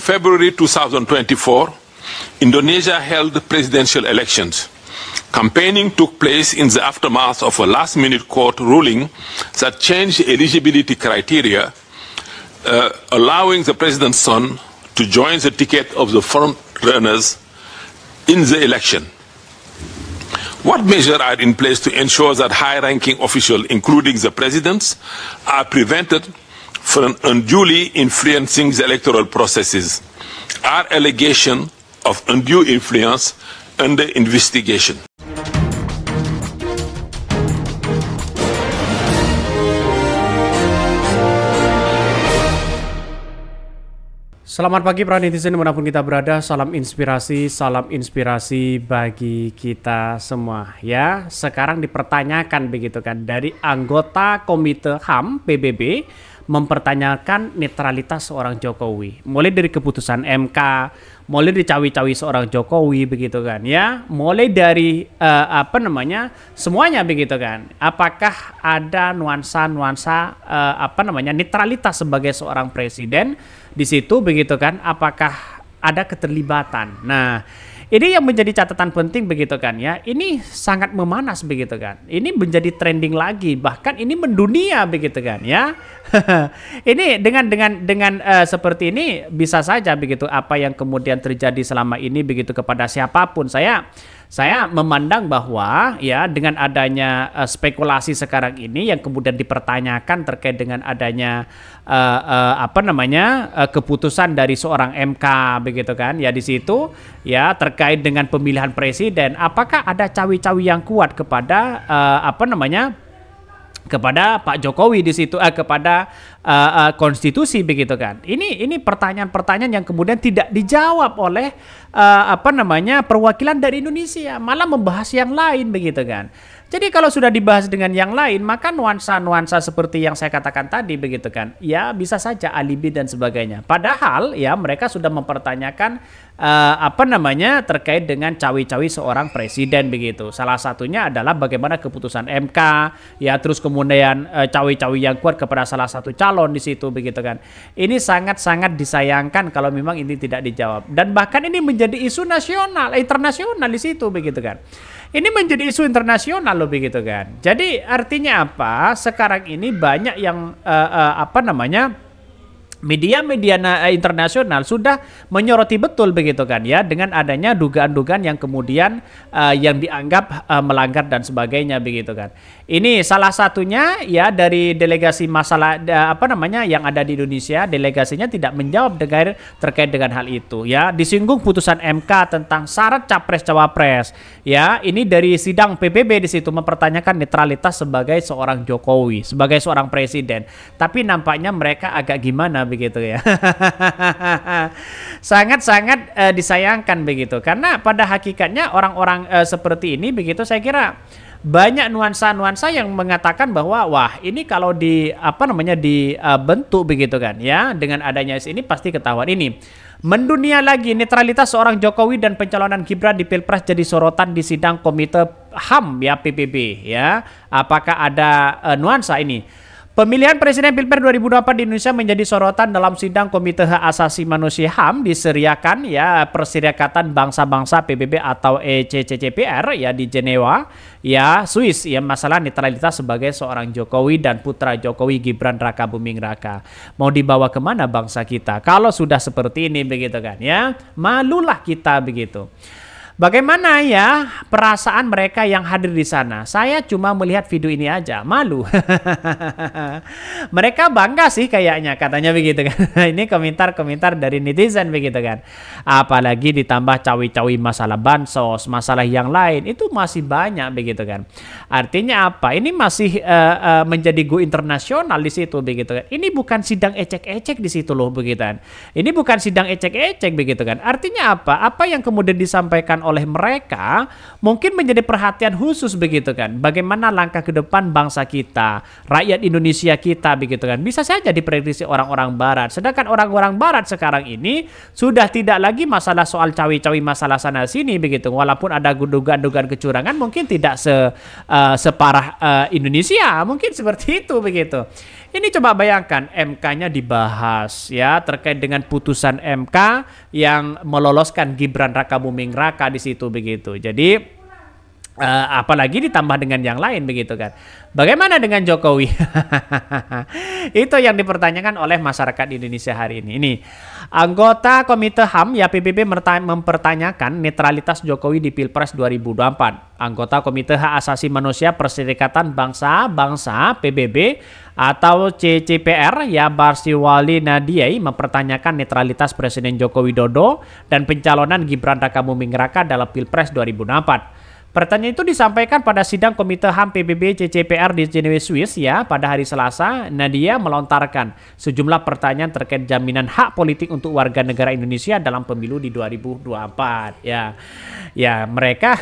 February 2024, Indonesia held presidential elections. Campaigning took place in the aftermath of a last-minute court ruling that changed eligibility criteria, uh, allowing the president's son to join the ticket of the front runners in the election. What measures are in place to ensure that high-ranking officials, including the presidents, are prevented for an unduly influencing the electoral processes. Our allegation of undue influence under investigation. Selamat pagi para netizen dimanapun kita berada, salam inspirasi, salam inspirasi bagi kita semua ya. Sekarang dipertanyakan begitu kan dari anggota Komite HAM PBB mempertanyakan netralitas seorang Jokowi. Mulai dari keputusan MK, mulai dari cawi-cawi seorang Jokowi begitu kan ya, mulai dari uh, apa namanya semuanya begitu kan. Apakah ada nuansa-nuansa uh, apa namanya netralitas sebagai seorang presiden di situ begitu kan? Apakah ada keterlibatan? Nah, ini yang menjadi catatan penting begitu kan ya. Ini sangat memanas begitu kan. Ini menjadi trending lagi bahkan ini mendunia begitu kan ya. ini dengan dengan dengan uh, seperti ini bisa saja begitu apa yang kemudian terjadi selama ini begitu kepada siapapun. Saya saya memandang bahwa ya dengan adanya uh, spekulasi sekarang ini yang kemudian dipertanyakan terkait dengan adanya uh, uh, apa namanya uh, keputusan dari seorang MK begitu kan ya di situ ya terkait dengan pemilihan presiden apakah ada cawi-cawi yang kuat kepada uh, apa namanya kepada Pak Jokowi di situ eh, kepada uh, uh, konstitusi begitu kan. Ini ini pertanyaan-pertanyaan yang kemudian tidak dijawab oleh uh, apa namanya perwakilan dari Indonesia, malah membahas yang lain begitu kan. Jadi kalau sudah dibahas dengan yang lain, maka nuansa-nuansa seperti yang saya katakan tadi begitu kan, ya bisa saja alibi dan sebagainya. Padahal ya mereka sudah mempertanyakan uh, apa namanya terkait dengan cawi-cawi seorang presiden begitu. Salah satunya adalah bagaimana keputusan MK, ya terus kemudian uh, cawi-cawi yang kuat kepada salah satu calon di situ begitu kan. Ini sangat-sangat disayangkan kalau memang ini tidak dijawab dan bahkan ini menjadi isu nasional, internasional di situ begitu kan. Ini menjadi isu internasional loh begitu kan. Jadi artinya apa? Sekarang ini banyak yang uh, uh, apa namanya? media-media eh, internasional sudah menyoroti betul begitu kan ya dengan adanya dugaan-dugaan yang kemudian uh, yang dianggap uh, melanggar dan sebagainya begitu kan. Ini salah satunya ya dari delegasi masalah uh, apa namanya yang ada di Indonesia, delegasinya tidak menjawab dengan terkait dengan hal itu ya. Disinggung putusan MK tentang syarat capres cawapres ya. Ini dari sidang PBB di situ mempertanyakan netralitas sebagai seorang Jokowi, sebagai seorang presiden. Tapi nampaknya mereka agak gimana begitu ya. Sangat-sangat uh, disayangkan begitu karena pada hakikatnya orang-orang uh, seperti ini begitu saya kira banyak nuansa-nuansa yang mengatakan bahwa wah ini kalau di apa namanya dibentuk eh, uh, begitu kan ya dengan adanya ini pasti ketahuan ini mendunia lagi netralitas seorang Jokowi dan pencalonan Gibran di Pilpres jadi sorotan di sidang Komite HAM ya PBB ya apakah ada uh, nuansa ini Pemilihan Presiden Pilpres 2024 di Indonesia menjadi sorotan dalam sidang Komite Hak Asasi Manusia HAM diseriakan ya Perserikatan Bangsa-Bangsa PBB atau ECCCPR ya di Jenewa ya Swiss ya masalah netralitas sebagai seorang Jokowi dan putra Jokowi Gibran Raka Buming Raka. Mau dibawa kemana bangsa kita kalau sudah seperti ini begitu kan ya malulah kita begitu. Bagaimana ya perasaan mereka yang hadir di sana? Saya cuma melihat video ini aja, malu. mereka bangga sih kayaknya, katanya begitu kan. ini komentar-komentar dari netizen begitu kan. Apalagi ditambah cawi-cawi masalah bansos, masalah yang lain, itu masih banyak begitu kan. Artinya apa? Ini masih uh, uh, menjadi go internasional di situ begitu kan. Ini bukan sidang ecek-ecek di situ loh begitu kan. Ini bukan sidang ecek-ecek begitu kan. Artinya apa? Apa yang kemudian disampaikan oleh mereka mungkin menjadi perhatian khusus begitu kan. Bagaimana langkah ke depan bangsa kita, rakyat Indonesia kita begitu kan. Bisa saja diprediksi orang-orang barat. Sedangkan orang-orang barat sekarang ini sudah tidak lagi masalah soal cawi-cawi masalah sana sini begitu. Walaupun ada dugaan-dugaan kecurangan mungkin tidak se uh, Eh, separah uh, Indonesia mungkin seperti itu begitu. Ini coba bayangkan MK-nya dibahas ya terkait dengan putusan MK yang meloloskan Gibran Raka Buming Raka di situ begitu. Jadi Uh, apalagi ditambah dengan yang lain begitu kan. Bagaimana dengan Jokowi? Itu yang dipertanyakan oleh masyarakat Indonesia hari ini. Ini anggota Komite HAM ya PBB mempertanyakan netralitas Jokowi di Pilpres 2024. Anggota Komite Hak Asasi Manusia Perserikatan Bangsa-Bangsa PBB atau CCPR ya Barsiwali Nadiei mempertanyakan netralitas Presiden Joko Widodo dan pencalonan Gibran Raka Buming Raka dalam Pilpres 2024. Pertanyaan itu disampaikan pada sidang Komite HAM PBB CCPR di Jenewa, Swiss ya pada hari Selasa. Nadia melontarkan sejumlah pertanyaan terkait jaminan hak politik untuk warga negara Indonesia dalam pemilu di 2024. Ya, ya mereka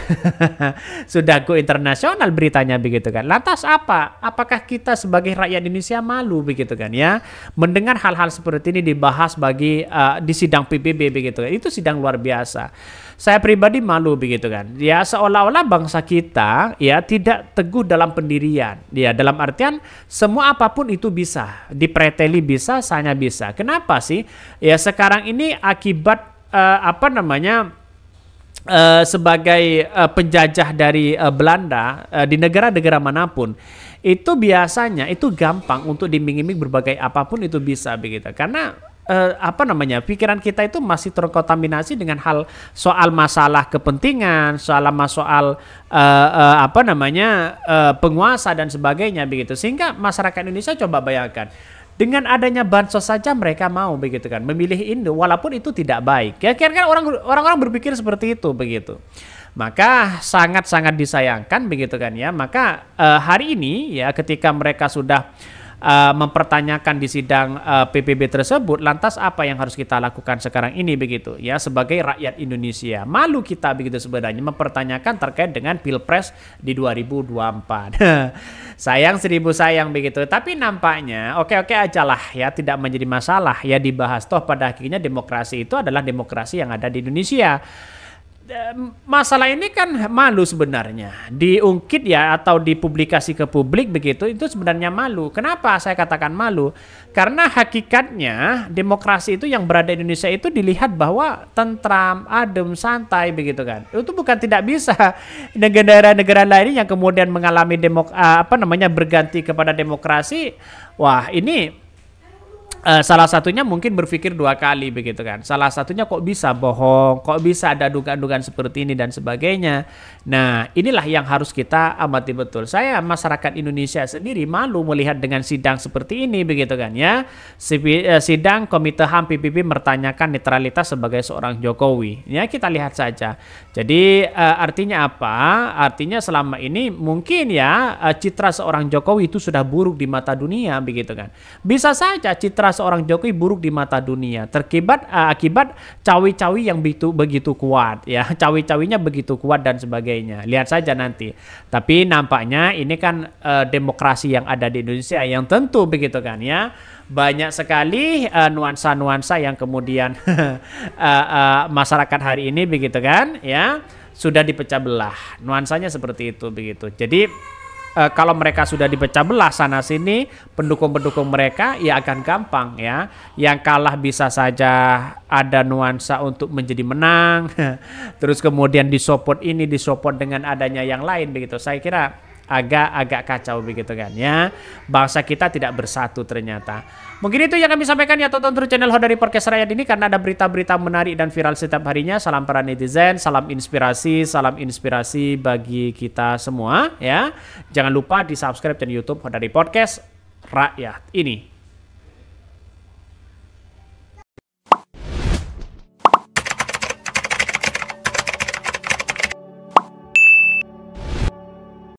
sudah go internasional beritanya begitu kan. Lantas apa? Apakah kita sebagai rakyat Indonesia malu begitu kan ya? Mendengar hal-hal seperti ini dibahas bagi uh, di sidang PBB begitu kan. Itu sidang luar biasa saya pribadi malu begitu kan. Ya seolah-olah bangsa kita ya tidak teguh dalam pendirian. Ya dalam artian semua apapun itu bisa, dipreteli bisa, sanya bisa. Kenapa sih? Ya sekarang ini akibat uh, apa namanya? Uh, sebagai uh, penjajah dari uh, Belanda uh, di negara-negara manapun itu biasanya itu gampang untuk dimingi berbagai apapun itu bisa begitu karena uh, apa namanya pikiran kita itu masih terkontaminasi dengan hal soal masalah kepentingan, soal soal uh, uh, apa namanya uh, penguasa dan sebagainya begitu sehingga masyarakat Indonesia coba bayangkan dengan adanya bansos saja mereka mau begitu kan memilih Indo walaupun itu tidak baik ya kira-kira orang orang-orang berpikir seperti itu begitu maka sangat-sangat disayangkan begitu kan ya maka uh, hari ini ya ketika mereka sudah uh, mempertanyakan di sidang uh, eh, PBB tersebut, lantas apa yang harus kita lakukan sekarang ini begitu ya sebagai rakyat Indonesia. Malu kita begitu sebenarnya mempertanyakan terkait dengan Pilpres di 2024. sayang seribu sayang begitu. Tapi nampaknya oke-oke ajalah ya tidak menjadi masalah ya dibahas toh pada akhirnya demokrasi itu adalah demokrasi yang ada di Indonesia masalah ini kan malu sebenarnya diungkit ya atau dipublikasi ke publik begitu itu sebenarnya malu. Kenapa saya katakan malu? Karena hakikatnya demokrasi itu yang berada di Indonesia itu dilihat bahwa tentram, adem, santai begitu kan. Itu bukan tidak bisa negara-negara lain yang kemudian mengalami demok eh, apa namanya berganti kepada demokrasi. Wah, ini Uh, salah satunya mungkin berpikir dua kali begitu kan. Salah satunya kok bisa bohong, kok bisa ada dugaan-dugaan seperti ini dan sebagainya. Nah, inilah yang harus kita amati betul. Saya masyarakat Indonesia sendiri malu melihat dengan sidang seperti ini begitu kan ya. Eh, sidang Komite HAM PBB mertanyakan netralitas sebagai seorang Jokowi. Ya, kita lihat saja. Jadi uh, artinya apa? Artinya selama ini mungkin ya uh, citra seorang Jokowi itu sudah buruk di mata dunia begitu kan. Bisa saja citra citra seorang Jokowi buruk di mata dunia terkibat uh, akibat cawi-cawi yang begitu begitu kuat ya cawi-cawinya begitu kuat dan sebagainya lihat saja nanti tapi nampaknya ini kan uh, demokrasi yang ada di Indonesia yang tentu begitu kan ya banyak sekali eh, nuansa-nuansa uh, yang kemudian uh, uh, masyarakat hari ini begitu kan ya sudah dipecah belah nuansanya seperti itu begitu jadi uh, kalau mereka sudah dipecah belah sana sini pendukung-pendukung mereka ya akan gampang ya. Yang kalah bisa saja ada nuansa untuk menjadi menang. Terus kemudian disopot ini disopot dengan adanya yang lain begitu. Saya kira agak-agak kacau begitu kan ya. Bangsa kita tidak bersatu ternyata. Mungkin itu yang kami sampaikan ya tonton terus channel Hodari dari Podcast Rakyat ini karena ada berita-berita menarik dan viral setiap harinya. Salam para netizen, salam inspirasi, salam inspirasi bagi kita semua ya. Jangan lupa di subscribe channel YouTube Hodari dari Podcast Rakyat ini.